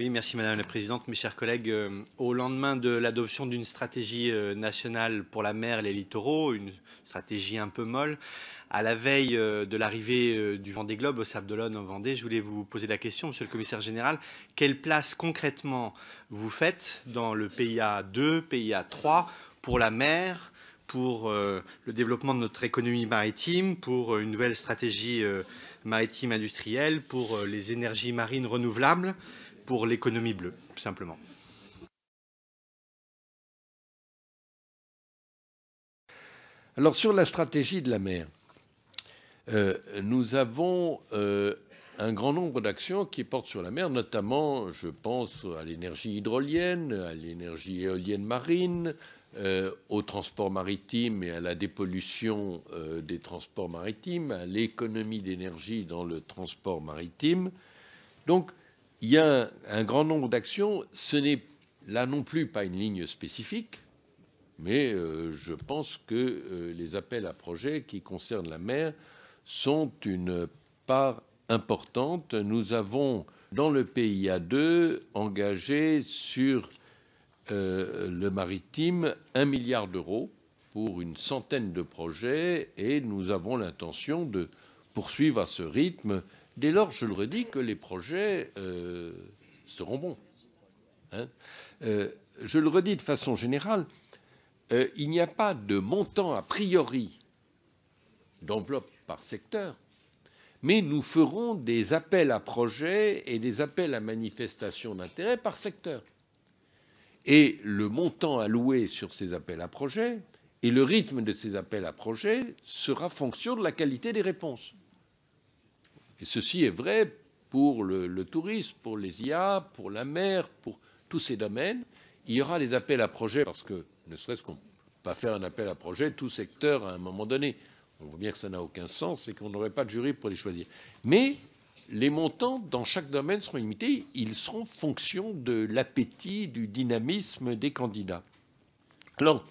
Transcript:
Oui, merci Madame la Présidente. Mes chers collègues, euh, au lendemain de l'adoption d'une stratégie euh, nationale pour la mer et les littoraux, une stratégie un peu molle, à la veille euh, de l'arrivée du Vendée Globe au Sable d'Olonne en Vendée, je voulais vous poser la question, Monsieur le Commissaire Général, quelle place concrètement vous faites dans le PIA 2, PIA 3 pour la mer pour le développement de notre économie maritime, pour une nouvelle stratégie maritime industrielle, pour les énergies marines renouvelables pour l'économie bleue, tout simplement. Alors sur la stratégie de la mer, euh, nous avons euh, un grand nombre d'actions qui portent sur la mer, notamment je pense à l'énergie hydrolienne, à l'énergie éolienne marine, euh, au transport maritime et à la dépollution des transports maritimes, à l'économie d'énergie dans le transport maritime. Donc il y a un grand nombre d'actions. Ce n'est là non plus pas une ligne spécifique, mais euh, je pense que euh, les appels à projets qui concernent la mer sont une part importante. Nous avons, dans le PIA 2, engagé sur euh, le maritime un milliard d'euros pour une centaine de projets et nous avons l'intention de poursuivre à ce rythme Dès lors, je le redis, que les projets euh, seront bons. Hein. Euh, je le redis de façon générale, euh, il n'y a pas de montant a priori d'enveloppe par secteur, mais nous ferons des appels à projets et des appels à manifestations d'intérêt par secteur. Et le montant alloué sur ces appels à projets et le rythme de ces appels à projets sera fonction de la qualité des réponses. Et ceci est vrai pour le, tourisme, pour les IA, pour la mer, pour tous ces domaines. Il y aura des appels à projets parce que ne serait-ce qu'on ne peut pas faire un appel à projet tout secteur à un moment donné. On voit bien que ça n'a aucun sens et qu'on n'aurait pas de jury pour les choisir. Mais les montants dans chaque domaine seront limités. Ils seront fonction de l'appétit, du dynamisme des candidats. Alors,